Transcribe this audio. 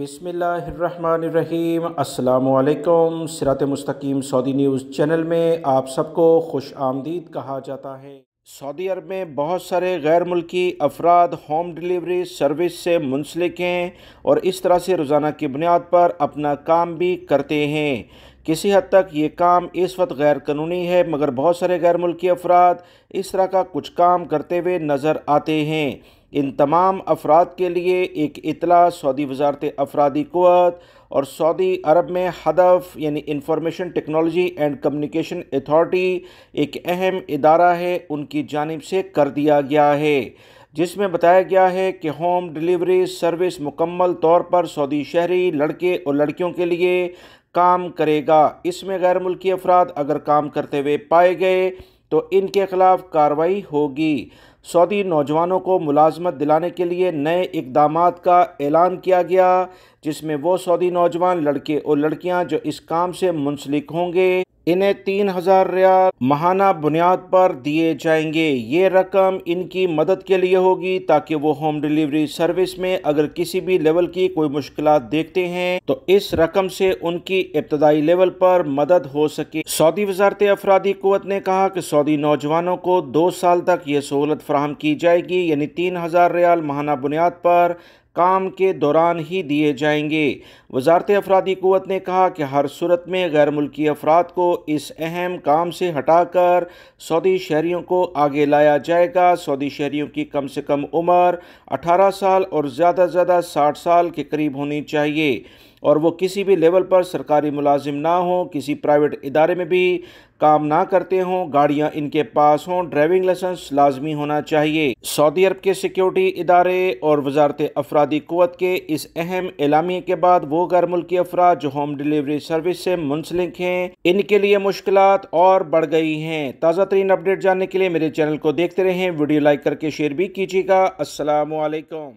बिसमीम् अल्लाम सिरात मस्तकीम Saudi news channel में आप सबको खुश आमदीद कहा जाता है सऊदी अरब में बहुत सारे गैर मुल्की अफराद होम डिलीवरी सर्विस से मुंसलिक हैं और इस तरह से रोज़ाना की बुनियाद पर अपना काम भी करते हैं किसी हद तक ये काम इस वक्त गैर कानूनी है मगर बहुत सारे गैर मुल्की अफराद इस तरह का कुछ काम करते हुए नज़र आते हैं इन तमाम अफराद के लिए एक इतला सऊदी वजारत अफरादी क़वत और सऊदी अरब में हदफ यानी information technology and communication authority एक अहम इदारा है उनकी जानब से कर दिया गया है जिसमें बताया गया है कि होम डिलीवरी सर्विस मुकम्मल तौर पर सऊदी शहरी लड़के और लड़कियों के लिए काम करेगा इसमें गैर मुल्की अफराद अगर काम करते हुए पाए गए तो इनके खिलाफ कार्रवाई होगी सऊदी नौजवानों को मुलाजमत दिलाने के लिए नए इकदाम का ऐलान किया गया जिसमें वो सऊदी नौजवान लड़के और लड़कियां जो इस काम से मुंसलिक होंगे इन्हें तीन हजार रियाल महाना बुनियाद पर दिए जाएंगे ये रकम इनकी मदद के लिए होगी ताकि वो होम डिलीवरी सर्विस में अगर किसी भी लेवल की कोई मुश्किल देखते हैं तो इस रकम से उनकी इब्तदाई लेवल पर मदद हो सके सऊदी वजारत अफराधी कुत ने कहा कि सऊदी नौजवानों को दो साल तक ये सहूलत फ्राहम की जाएगी यानी तीन हजार रियाल महाना बुनियाद पर काम के दौरान ही दिए जाएंगे वजारत अफराधी क़वत ने कहा कि हर सूरत में गैर मुल्की अफराद को इस अहम काम से हटाकर सऊदी शहरीों को आगे लाया जाएगा सऊदी शहरीों की कम से कम उम्र अठारह साल और ज़्यादा से ज़्यादा साठ साल के करीब होनी चाहिए और वो किसी भी लेवल पर सरकारी मुलाजिम ना हो किसी प्राइवेट इदारे में भी काम ना करते हों गाड़ियां इनके पास हों ड्राइविंग लाइसेंस लाजमी होना चाहिए सऊदी अरब के सिक्योरिटी इदारे और वजारत अफराधी क़वत के इस अहम एलामी के बाद वो गैर मुल्की अफराद जो होम डिलीवरी सर्विस से मुंसलिक हैं इनके लिए मुश्किल और बढ़ गई हैं ताज़ा तरीन अपडेट जानने के लिए मेरे चैनल को देखते रहें वीडियो लाइक करके शेयर भी कीजिएगा असलकम